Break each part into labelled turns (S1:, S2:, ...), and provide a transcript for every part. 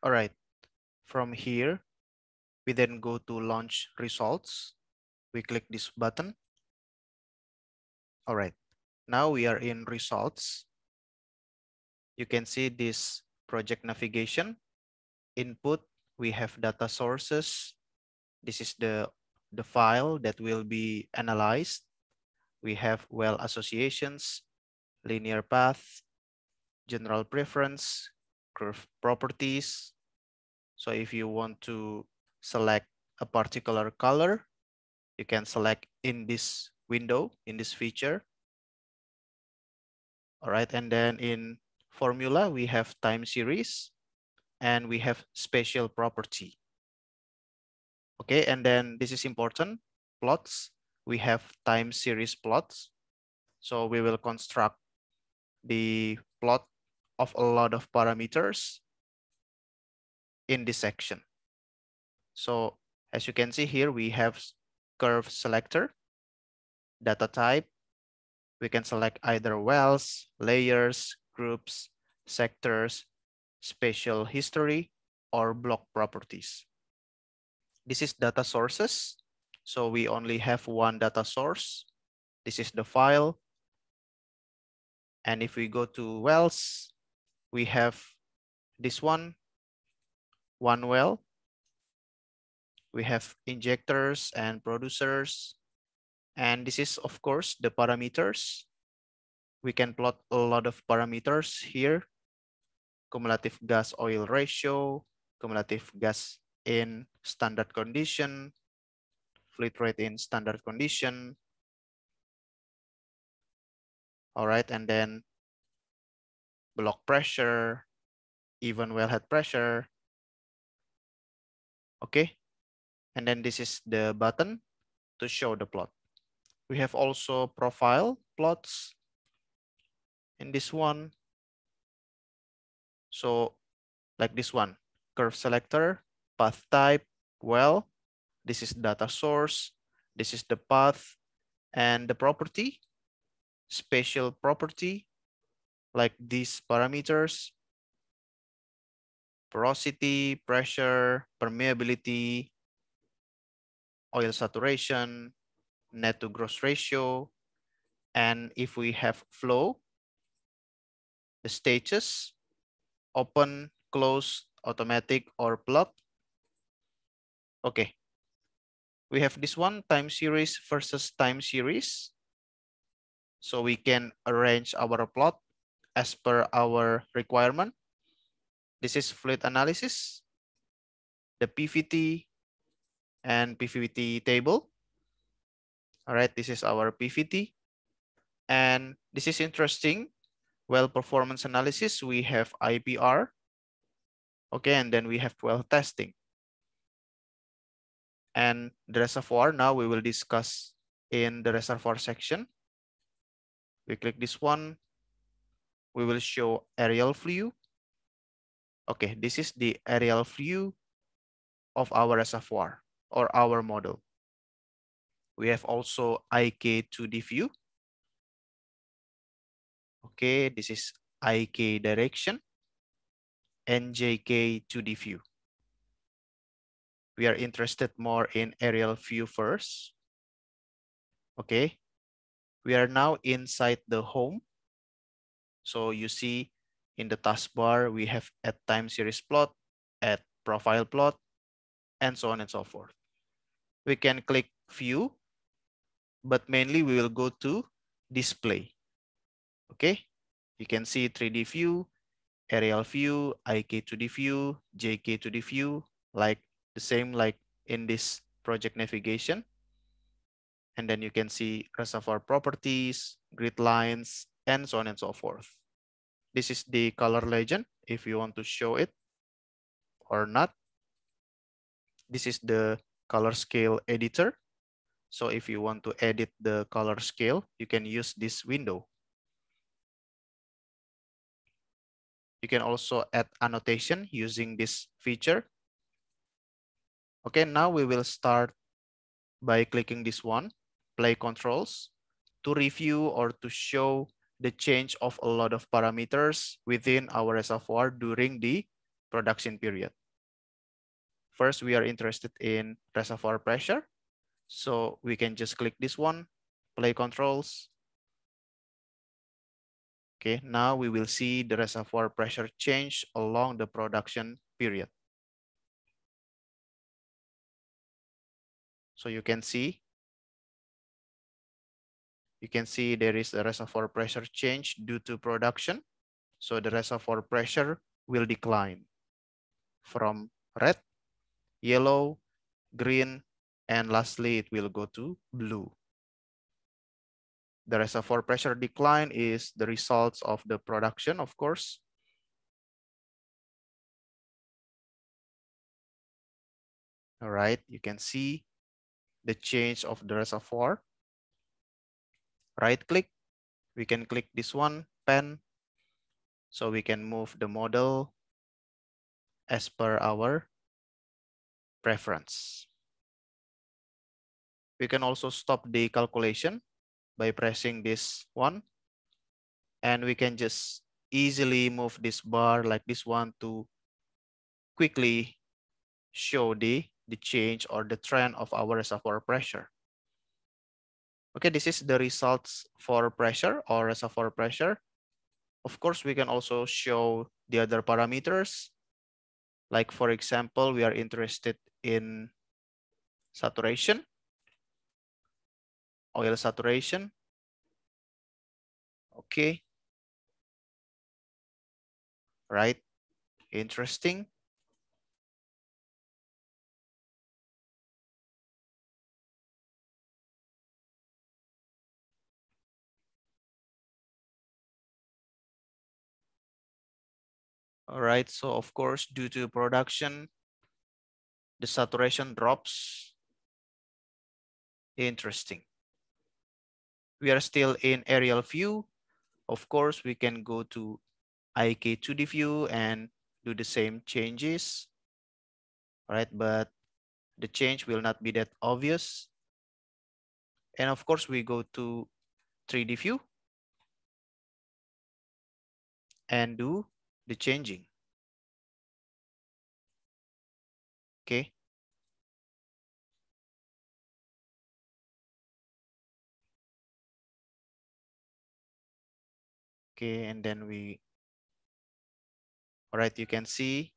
S1: All right, from here, we then go to launch results. We click this button. All right, now we are in results. You can see this project navigation, input, we have data sources. This is the, the file that will be analyzed. We have well associations, linear path, general preference, curve properties. So if you want to select a particular color, you can select in this window, in this feature. All right, and then in formula, we have time series and we have spatial property. Okay, and then this is important, plots. We have time series plots. So we will construct the plot of a lot of parameters in this section. So as you can see here, we have curve selector, data type. We can select either wells, layers, groups, sectors, spatial history, or block properties. This is data sources. So we only have one data source. This is the file. And if we go to wells, we have this one, one well. We have injectors and producers. And this is, of course, the parameters. We can plot a lot of parameters here. Cumulative gas oil ratio, cumulative gas in standard condition,
S2: fleet rate in standard condition. All right, and then block pressure, even wellhead
S1: pressure. Okay, and then this is the button to show the plot. We have also profile plots in this one. So like this one, curve selector, path type, well, this is data source, this is the path, and the property, spatial property, like these parameters, porosity, pressure, permeability, oil saturation, net to gross ratio. And if we have flow, the stages, open, closed, automatic, or plot. Okay. We have this one time series versus time series. So we can arrange our plot as per our requirement. This is fluid analysis, the PVT and PVT table. All right, this is our PVT. And this is interesting. Well, performance analysis, we have IPR. Okay, and then we have well testing. And the reservoir, now we will discuss in the reservoir section. We click this one, we will show aerial view. Okay, this is the aerial view of our reservoir or our model. We have also IK2D view. Okay, this is IK direction, NJK2D view. We are interested more in aerial view first. Okay, we are now inside the home so you see in the taskbar, we have at time series plot, at profile plot, and so on and so forth. We can click view, but mainly we will go to display. Okay, you can see 3D view, aerial view, IK2D view, JK2D view, like the same like in this project navigation. And then you can see reservoir properties, grid lines, and so on and so forth. This is the color legend if you want to show it or not. This is the color scale editor. So if you want to edit the color scale, you can use this window. You can also add annotation using this feature. Okay, now we will start by clicking this one, play controls. To review or to show the change of a lot of parameters within our reservoir during the production period. First, we are interested in reservoir pressure. So we can just click this one, play controls.
S2: Okay, now we will see the reservoir pressure change along the production period. So you can see you can see there is a reservoir pressure
S1: change due to production. So the reservoir pressure will decline from red, yellow, green, and lastly, it will go to blue. The reservoir pressure decline
S2: is the results of the production, of course. All right, you can see the change of the reservoir right click, we can click
S1: this one, pen. So we can move the model as per our preference. We can also stop the calculation by pressing this one. And we can just easily move this bar like this one to quickly show the, the change or the trend of our reservoir pressure. Okay, this is the results for pressure or reservoir pressure. Of course, we can also show the other parameters. Like for example, we are interested in saturation,
S2: oil saturation. Okay. Right, interesting. all right so of course due to production the saturation drops
S1: interesting we are still in aerial view of course we can go to IK 2D view and do the same changes Right, but the change will not be that obvious
S2: and of course we go to 3D view and do the changing. Okay. Okay, and then we, all right, you can see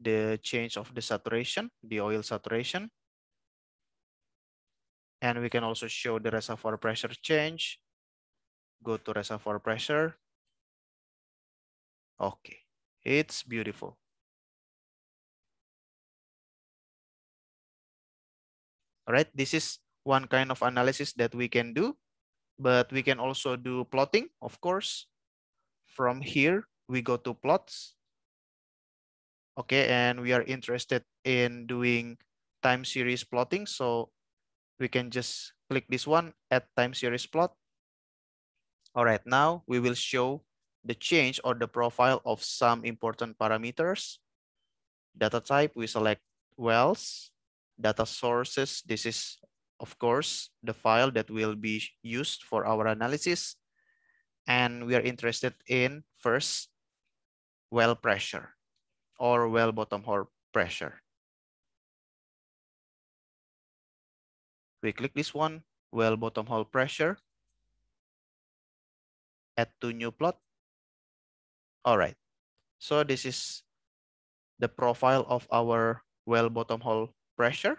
S1: the change of the saturation, the oil saturation. And we can also show the reservoir pressure change. Go to
S2: reservoir pressure. Okay, it's beautiful. All right, this is one kind of analysis that we can do, but we can also do plotting,
S1: of course. From here, we go to plots. Okay, and we are interested in doing time series plotting. So we can just click this one, add time series plot. All right, now we will show the change or the profile of some important parameters. Data type, we select wells. Data sources, this is, of course, the file that will be used for our analysis. And we are interested in, first, well pressure
S2: or well bottom hole pressure. We click this one, well bottom hole pressure.
S1: Add to new plot all right. So this is the profile of our well bottom hole pressure.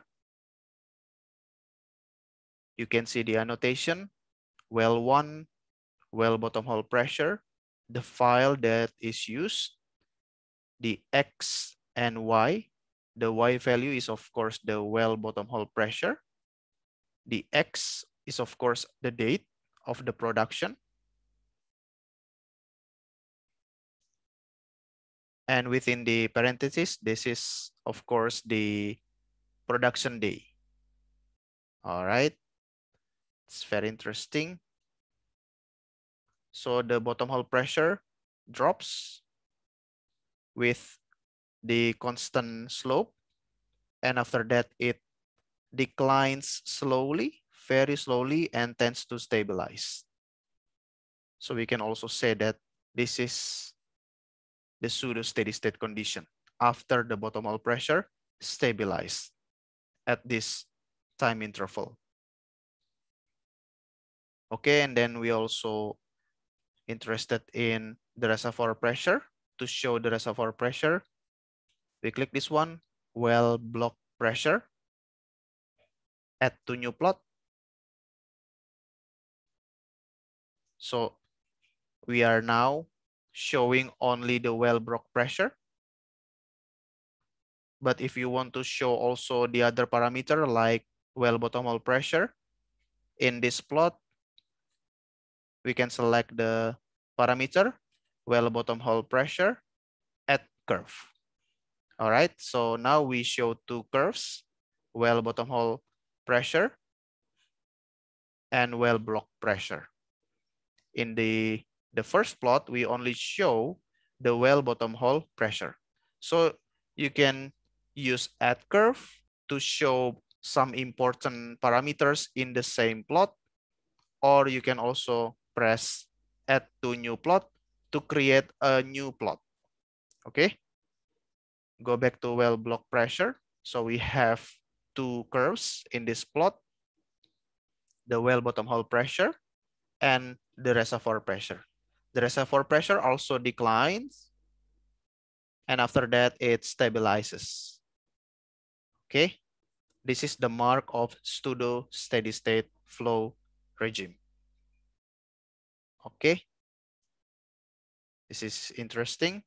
S1: You can see the annotation, well one, well bottom hole pressure, the file that is used, the X and Y. The Y value is of course the well bottom hole pressure.
S2: The X is of course the date of the production. And within the
S1: parentheses, this is, of course, the production day. All right. It's very interesting. So the bottom hole pressure drops with the constant slope. And after that, it declines slowly, very slowly, and tends to stabilize. So we can also say that this is the pseudo steady state condition after the bottom all pressure stabilized at this time interval. Okay, and then we also interested in the reservoir pressure to show the reservoir pressure.
S2: We click this one, well block pressure, add to new plot. So
S1: we are now showing only the well broke pressure. But if you want to show also the other parameter like well bottom hole pressure, in this plot, we can select the parameter well bottom hole pressure at curve. All right, so now we show two curves, well bottom hole pressure and well block pressure. In the the first plot, we only show the well bottom hole pressure. So you can use add curve to show some important parameters in the same plot, or you can also press add to new plot to create a new plot. Okay. Go back to well block pressure. So we have two curves in this plot, the well bottom hole pressure and the reservoir pressure the reservoir pressure also declines. And after that, it stabilizes. Okay. This is the mark of pseudo steady state flow regime. Okay. This is interesting.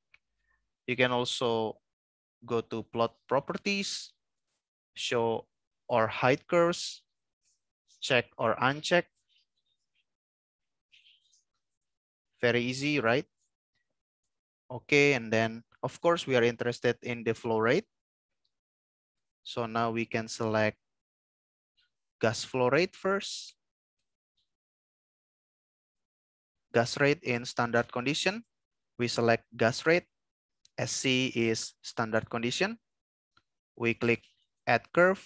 S1: You can also go to plot properties, show or hide curves, check or uncheck Very easy, right? Okay, and then of course we are interested in the flow rate. So now we can select gas flow rate first. Gas rate in standard condition. We select gas rate. SC is standard condition. We click add curve.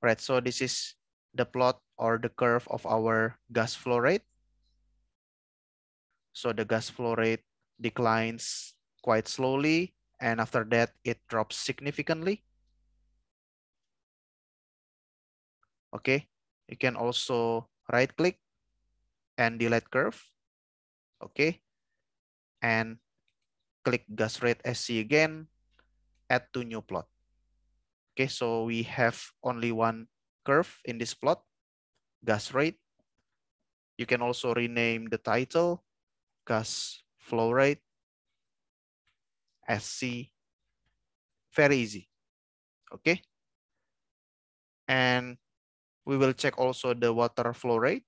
S1: Right, so this is the plot or the curve of our gas flow rate. So the gas flow rate declines quite slowly. And after that, it drops significantly. Okay, you can also right click and delete curve. Okay, and click gas rate SC again, add to new plot. Okay, so we have only one curve in this plot, gas rate. You can also rename the title gas flow rate, SC, very easy, okay? And we will check also the water flow rate.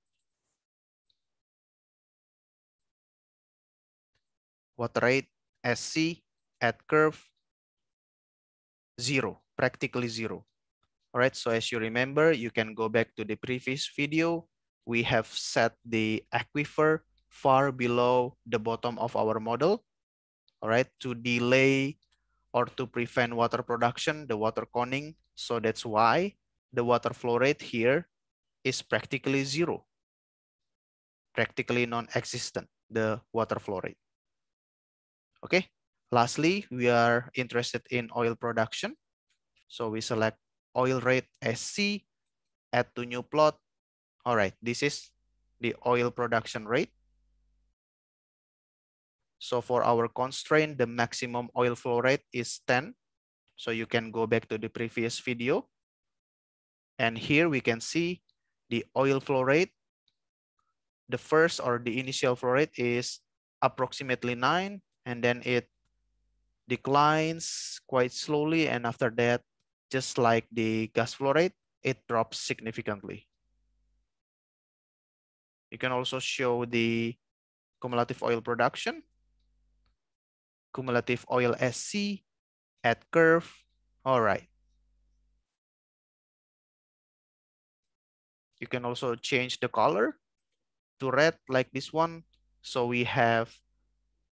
S1: Water rate, SC, at curve, zero, practically zero. All right, so as you remember, you can go back to the previous video. We have set the aquifer far below the bottom of our model, all right, to delay or to prevent water production, the water conning. So that's why the water flow rate here is practically zero, practically non-existent, the water flow rate. Okay, lastly, we are interested in oil production. So we select oil rate SC, add to new plot. All right, this is the oil production rate. So for our constraint, the maximum oil flow rate is 10. So you can go back to the previous video. And here we can see the oil flow rate. The first or the initial flow rate is approximately 9 and then it declines quite slowly and after that just like the gas flow rate it drops significantly you can also show the cumulative oil production cumulative oil SC, at curve, all right. You can also change the color to red like this one. So we have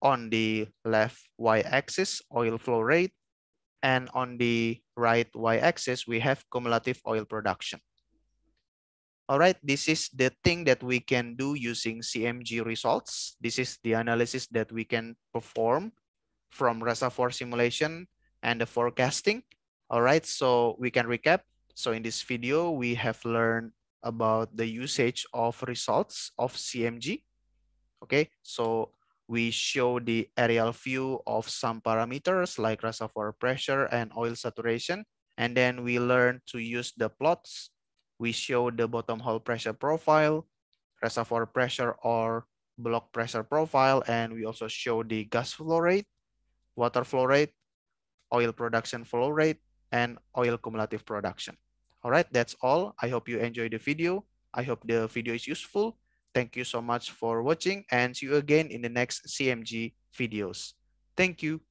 S1: on the left y-axis oil flow rate and on the right y-axis we have cumulative oil production. All right, this is the thing that we can do using CMG results. This is the analysis that we can perform from reservoir simulation and the forecasting. All right, so we can recap. So in this video, we have learned about the usage of results of CMG. Okay, so we show the aerial view of some parameters like reservoir pressure and oil saturation. And then we learn to use the plots. We show the bottom hole pressure profile, reservoir pressure or block pressure profile, and we also show the gas flow rate water flow rate, oil production flow rate, and oil cumulative production. All right, that's all. I hope you enjoyed the video. I hope the video is useful. Thank you so much for watching and see you again in the next CMG videos. Thank you.